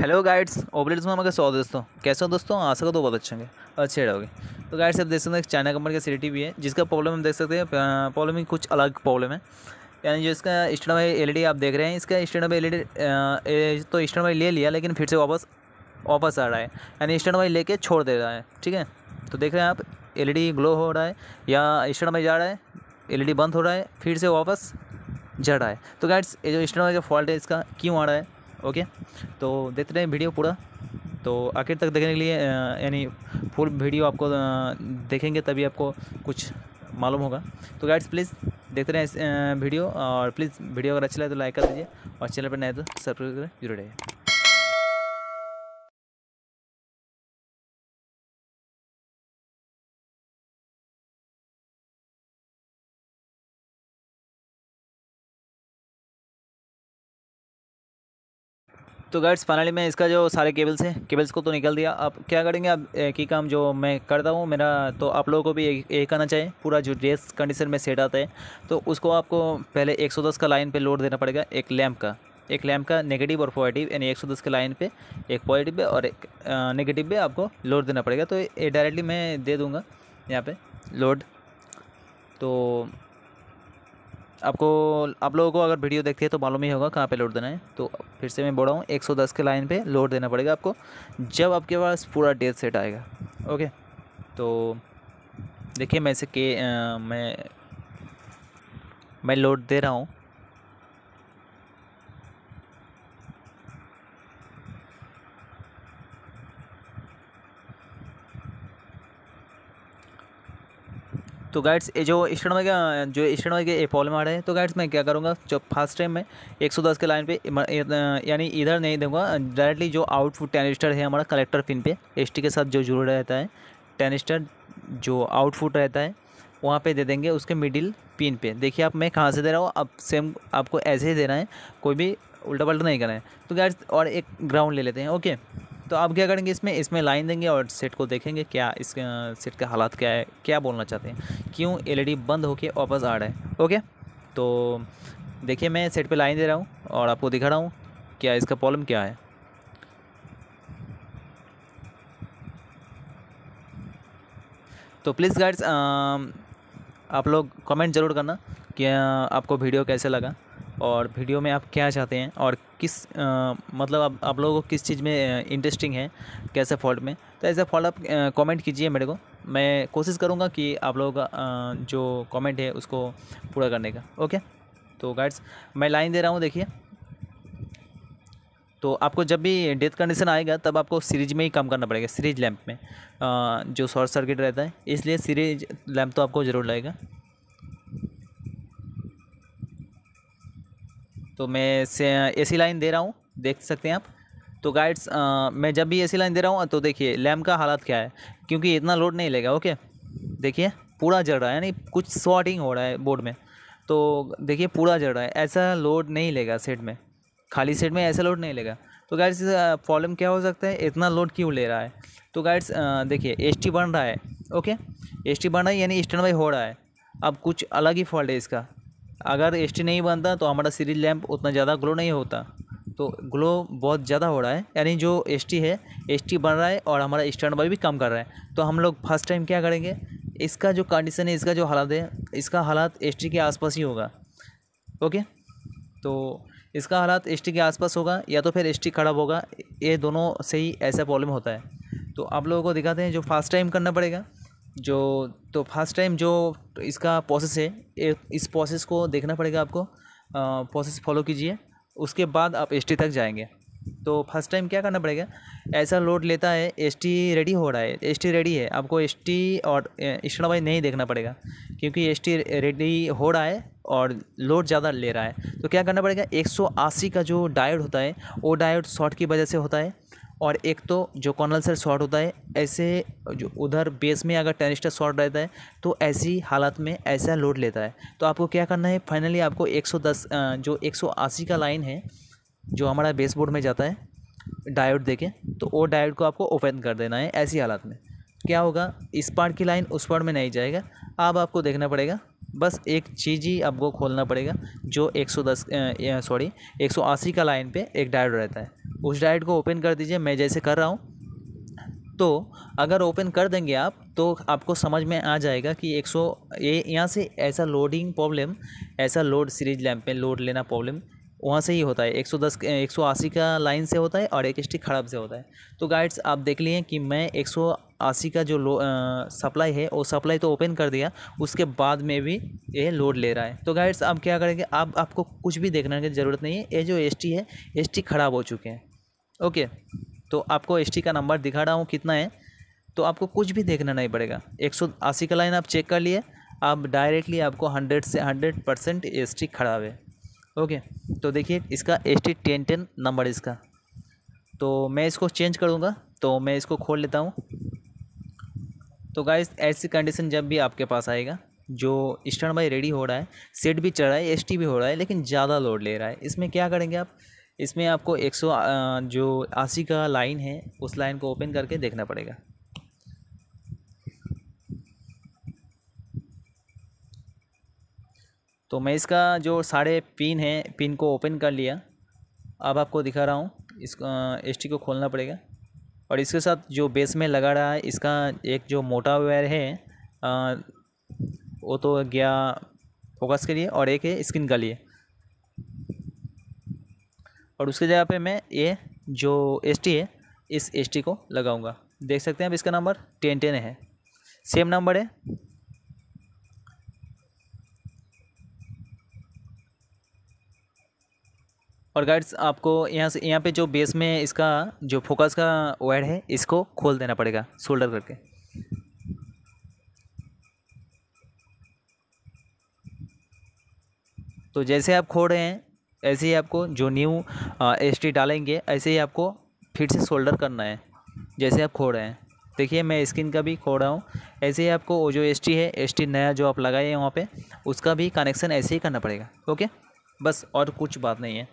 hello guides ओबलेट्स में हमारे सौ दोस्तों कैसे हो दोस्तों आ सको तो बहुत अच्छे होंगे अच्छे रहोगे तो गाइड्स आप देख सकते हैं चाइना कंपनी का सी भी है जिसका प्रॉब्लम हम देख सकते हैं प्रॉब्लम कुछ अलग प्रॉब्लम है यानी जो इसका स्टैंड बाई एलईडी आप देख रहे हैं इसका स्टैंड बाई डी तो स्टैंड बाई ले लिया लेकिन फिर से वापस वापस आ रहा है यानी स्टैंड बाई कर छोड़ दे रहा है ठीक है तो देख रहे हैं आप एल ग्लो e हो रहा है या स्टैंड बाई जा रहा है एल e बंद हो रहा है फिर से वापस जा रहा है तो गाइड्स ये जो स्टैंड का फॉल्ट है इसका क्यों आ रहा है ओके तो देखते रहे वीडियो पूरा तो आखिर तक देखने के लिए यानी फुल वीडियो आपको देखेंगे तभी आपको कुछ मालूम होगा तो गाइड्स प्लीज़ देखते रहें इस वीडियो और प्लीज़ वीडियो अगर अच्छा लगे तो लाइक कर दीजिए और चैनल पर नए तो सब्सक्राइब जरूर रहिए तो गाइड्स फाइनली मैं इसका जो सारे केबल्स हैं केबल्स को तो निकल दिया अब क्या करेंगे अब एक ही काम जो मैं करता हूँ मेरा तो आप लोगों को भी एक, एक आना चाहिए पूरा जो ड्रेस कंडीशन में सेट आता है तो उसको आपको पहले 110 का लाइन पे लोड देना पड़ेगा एक लैम्प का एक लैम्प का नेगेटिव और पॉजिटिव यानी एक के लाइन पर एक पॉजिटिव और एक नेगेटिव पर आपको लोड देना पड़ेगा तो ये डायरेक्टली मैं दे दूँगा यहाँ पर लोड तो आपको आप लोगों को अगर वीडियो देखते हैं तो मालूम ही होगा कहाँ पे लोड देना है तो फिर से मैं बोल रहा हूँ 110 के लाइन पे लोड देना पड़ेगा आपको जब आपके पास पूरा डेट सेट आएगा ओके तो देखिए मैं इसे के आ, मैं मैं लोड दे रहा हूँ तो गाइड्स ये जो स्टेड में क्या जो स्टेड में ये एपॉल मार है तो गाइड्स मैं क्या करूँगा जो फर्स्ट टाइम सौ 110 के लाइन पे यानी इधर नहीं दूंगा डायरेक्टली जो आउटफुट टेनिस्टर है हमारा कलेक्टर पिन पे एस के साथ जो जुड़ रहता है टेनिस्टर जो आउटफुट रहता है वहाँ पर दे देंगे उसके मिडिल पिन पर देखिए आप मैं कहाँ से दे रहा हूँ अब सेम आपको ऐसे ही दे रहा है कोई भी उल्टा पल्टा नहीं करना है तो गाइड्स और एक ग्राउंड ले लेते हैं ओके तो आप क्या करेंगे इसमें इसमें लाइन देंगे और सेट को देखेंगे क्या इस सेट का हालात क्या है क्या बोलना चाहते हैं क्यों एलईडी बंद होके वापस आ रहा है ओके तो देखिए मैं सेट पे लाइन दे रहा हूँ और आपको दिखा रहा हूँ क्या इसका प्रॉब्लम क्या है तो प्लीज़ गाइड्स आप लोग कमेंट ज़रूर करना कि आपको वीडियो कैसे लगा और वीडियो में आप क्या चाहते हैं और किस आ, मतलब आप आप लोगों को किस चीज़ में इंटरेस्टिंग है कैसे फॉल्ट में तो ऐसे फॉल्ट आप कॉमेंट कीजिए मेरे को मैं कोशिश करूँगा कि आप लोगों का जो कॉमेंट है उसको पूरा करने का ओके तो गाइड्स मैं लाइन दे रहा हूँ देखिए तो आपको जब भी डेथ कंडीशन आएगा तब आपको सीरीज में ही काम करना पड़ेगा सीरीज लैंप में आ, जो शॉर्ट सर्किट रहता है इसलिए सीरीज लैंप तो आपको ज़रूर लगेगा तो मैं सी लाइन दे रहा हूँ देख सकते हैं आप तो गाइड्स मैं जब भी सी लाइन दे रहा हूँ तो देखिए लैम्प का हालात क्या है क्योंकि इतना लोड नहीं लेगा ओके देखिए पूरा जड़ रहा है यानी कुछ शॉर्टिंग हो रहा है बोर्ड में तो देखिए पूरा जड़ रहा है ऐसा लोड नहीं लेगा सेट में खाली सेट में ऐसा लोड नहीं लेगा तो गाइड्स प्रॉब्लम क्या हो सकता है इतना लोड क्यों ले रहा है तो गाइड्स देखिए एस बन रहा है ओके एस बन रहा है यानी स्टैंड बाई हो रहा है अब कुछ अलग ही फॉल्ट है इसका अगर एस नहीं बनता तो हमारा सीरीज लैम्प उतना ज़्यादा ग्लो नहीं होता तो ग्लो बहुत ज़्यादा हो रहा है यानी जो एस है एस बन रहा है और हमारा स्टैंड बाई भी कम कर रहा है तो हम लोग फर्स्ट टाइम क्या करेंगे इसका जो कंडीशन है इसका जो हालात है इसका हालात एस के आसपास ही होगा ओके तो इसका हालात एस के आसपास होगा या तो फिर एस खराब होगा ये दोनों से ही ऐसा प्रॉब्लम होता है तो आप लोगों को दिखाते हैं जो फर्स्ट टाइम करना पड़ेगा जो तो फर्स्ट टाइम जो इसका प्रोसेस है इस प्रोसेस को देखना पड़ेगा आपको प्रोसेस फॉलो कीजिए उसके बाद आप एसटी तक जाएंगे तो फर्स्ट टाइम क्या करना पड़ेगा ऐसा लोड लेता है एसटी रेडी हो रहा है एसटी रेडी है आपको एसटी और स्टैंड वाइज नहीं देखना पड़ेगा क्योंकि एसटी रेडी हो रहा है और लोड ज़्यादा ले रहा है तो क्या करना पड़ेगा एक का जो डायोड होता है वो डायोड शॉर्ट की वजह से होता है और एक तो जो कॉर्नल से शॉर्ट होता है ऐसे जो उधर बेस में अगर टेनिस्टर शॉर्ट रहता है तो ऐसी हालत में ऐसा लोड लेता है तो आपको क्या करना है फाइनली आपको 110 जो 180 का लाइन है जो हमारा बेस बोर्ड में जाता है डायोड देके तो वो डायोड को आपको ओपन कर देना है ऐसी हालत में क्या होगा इस पार्ट की लाइन उस पार्ट में नहीं जाएगा अब आपको देखना पड़ेगा बस एक चीज़ ही आपको खोलना पड़ेगा जो 110 सॉरी एक का लाइन पे एक डायड रहता है उस डायड को ओपन कर दीजिए मैं जैसे कर रहा हूँ तो अगर ओपन कर देंगे आप तो आपको समझ में आ जाएगा कि 100 ये यहाँ से ऐसा लोडिंग प्रॉब्लम ऐसा लोड सीरीज लैम्प में लोड लेना प्रॉब्लम वहाँ से ही होता है 110 180 का लाइन से होता है और एक स्टिक खराब से होता है तो गाइड्स आप देख लिए कि मैं सौ आसी का जो लो सप्लाई है वो सप्लाई तो ओपन कर दिया उसके बाद में भी ये लोड ले रहा है तो गाइड्स अब क्या करेंगे आप आपको कुछ भी देखने की ज़रूरत नहीं है ये जो एस है एस ख़राब हो चुके हैं ओके तो आपको एस का नंबर दिखा रहा हूँ कितना है तो आपको कुछ भी देखना नहीं पड़ेगा एक का लाइन आप चेक कर लिए आप डायरेक्टली आपको 100 से 100 परसेंट एस खराब है ओके तो देखिए इसका S T ten ten number इसका तो मैं इसको चेंज करूँगा तो मैं इसको खोल लेता हूँ तो गाइस ऐसी कंडीशन जब भी आपके पास आएगा जो स्टैंड बाई रेडी हो रहा है सेट भी चढ़ रहा है एस भी हो रहा है लेकिन ज़्यादा लोड ले रहा है इसमें क्या करेंगे आप इसमें आपको एक जो आसी का लाइन है उस लाइन को ओपन करके देखना पड़ेगा तो मैं इसका जो साढ़े पिन है पिन को ओपन कर लिया अब आपको दिखा रहा हूँ इस एस को खोलना पड़ेगा और इसके साथ जो बेस में लगा रहा है इसका एक जो मोटा वायर है आ, वो तो गया फोकस के लिए और एक है स्किन का लिए और उसके जगह पे मैं ये जो एस टी है इस एस टी को लगाऊंगा देख सकते हैं अब इसका नंबर टेन टेन है सेम नंबर है और गाइड्स आपको यहाँ से यहाँ पे जो बेस में इसका जो फोकस का वायर है इसको खोल देना पड़ेगा शोल्डर करके तो जैसे आप खोल रहे हैं ऐसे ही आपको जो न्यू एस टी डालेंगे ऐसे ही आपको फिर से शोल्डर करना है जैसे आप खोल रहे हैं देखिए मैं स्किन का भी खो रहा हूँ ऐसे ही आपको वो जो एस टी है एस टी नया जो आप लगाए हैं वहाँ पे उसका भी कनेक्शन ऐसे ही करना पड़ेगा ओके बस और कुछ बात नहीं है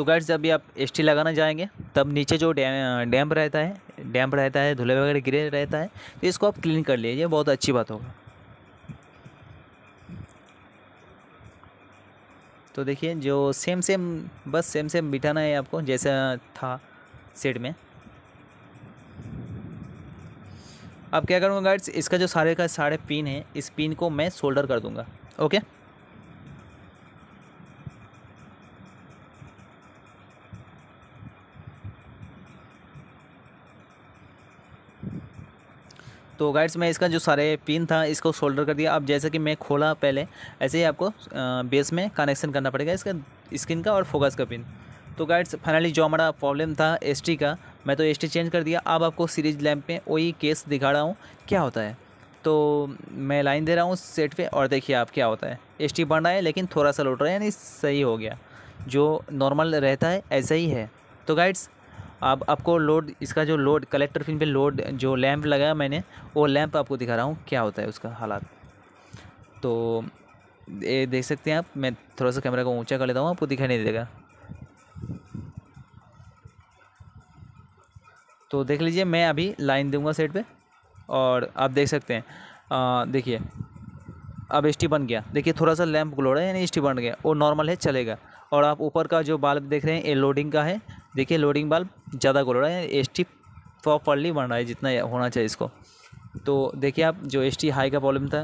तो गाइड जब भी आप एस लगाना जाएंगे तब नीचे जो डैम डैम्प रहता है डैम रहता है धुले वगैरह गिरे रहता है तो इसको आप क्लीन कर लीजिए बहुत अच्छी बात होगा तो देखिए जो सेम सेम बस सेम सेम बिठाना है आपको जैसा था सेट में अब क्या करूँगा गाइड्स इसका जो सारे का सारे पिन है इस पिन को मैं सोल्डर कर दूँगा ओके तो गाइड्स मैं इसका जो सारे पिन था इसको सोल्डर कर दिया अब जैसे कि मैं खोला पहले ऐसे ही आपको बेस में कनेक्शन करना पड़ेगा इसका स्क्रीन का और फोकस का पिन तो गाइड्स फाइनली जो हमारा प्रॉब्लम था एस का मैं तो एस चेंज कर दिया अब आपको सीरीज लैम्प में वही केस दिखा रहा हूँ क्या होता है तो मैं लाइन दे रहा हूँ सेट पे और देखिए आप क्या होता है एस टी बढ़ रहा है लेकिन थोड़ा सा लौट रहा है यानी सही हो गया जो नॉर्मल रहता है ऐसा ही है तो गाइड्स अब आपको लोड इसका जो लोड कलेक्टर फिन पे लोड जो लैंप लगाया मैंने वो लैंप आपको दिखा रहा हूँ क्या होता है उसका हालात तो ये देख सकते हैं आप मैं थोड़ा सा कैमरा को ऊंचा कर लेता हूँ आपको दिखाई नहीं देगा तो देख लीजिए मैं अभी लाइन दूंगा सेट पे और आप देख सकते हैं देखिए अब एस बन गया देखिए थोड़ा सा लैंप ग्लो है यानी एस बन गया वो नॉर्मल है चलेगा और आप ऊपर का जो बाल्ब देख रहे हैं ये लोडिंग का है देखिए लोडिंग बल्ब ज़्यादा गोल हो रहा है एस टी प्रॉपरली बन रहा है जितना होना चाहिए इसको तो देखिए आप जो एस टी हाई का प्रॉब्लम था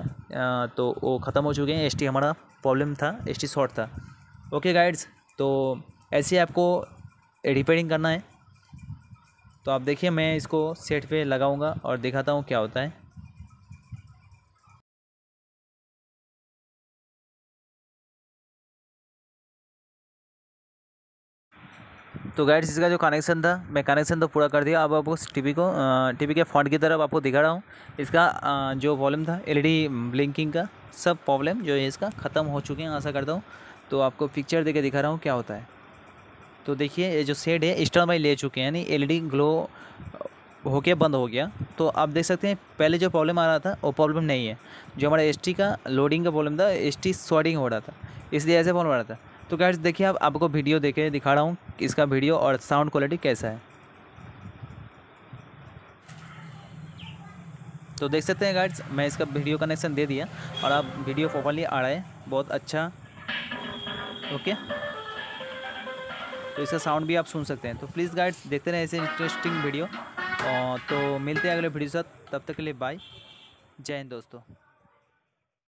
तो वो ख़त्म हो चुके हैं एस टी हमारा प्रॉब्लम था एस टी शॉर्ट था ओके गाइड्स तो ऐसे आपको रिपेयरिंग करना है तो आप देखिए मैं इसको सेट पे लगाऊंगा और दिखाता हूँ क्या होता है तो गाइड्स इसका जो कनेक्शन था मैं कनेक्शन तो पूरा कर दिया अब आपको टीवी को टीवी के फ्रंट की तरफ आपको दिखा रहा हूँ इसका जो प्रॉब्लम था एलईडी ब्लिंकिंग e का सब प्रॉब्लम जो है इसका ख़त्म हो चुके हैं आशा करता हूँ तो आपको पिक्चर देके दिखा रहा हूँ क्या होता है तो देखिए ये जो सेट है एक्स्ट्रा ले चुके हैं यानी एल ग्लो e होके बंद हो गया तो आप देख सकते हैं पहले जो प्रॉब्लम आ रहा था वो प्रॉब्लम नहीं है जो हमारा एस का लोडिंग का प्रॉब्लम था एस टी हो रहा था इसलिए ऐसे प्रॉब्लम आ रहा था तो गैस देखिए अब आपको वीडियो देखे दिखा रहा हूँ इसका वीडियो और साउंड क्वालिटी कैसा है तो देख सकते हैं गाइड्स मैं इसका वीडियो कनेक्शन दे दिया और आप वीडियो प्रॉपरली आ रहा है बहुत अच्छा ओके तो इसका साउंड भी आप सुन सकते हैं तो प्लीज़ गाइड्स देखते रहें ऐसे इंटरेस्टिंग वीडियो तो मिलते हैं अगले वीडियो साथ तब तक के लिए बाय जय हिंद दोस्तों